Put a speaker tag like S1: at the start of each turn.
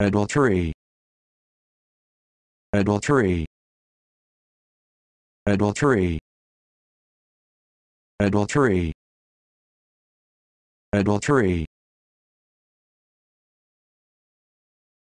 S1: adultery adultery adultery adultery adultery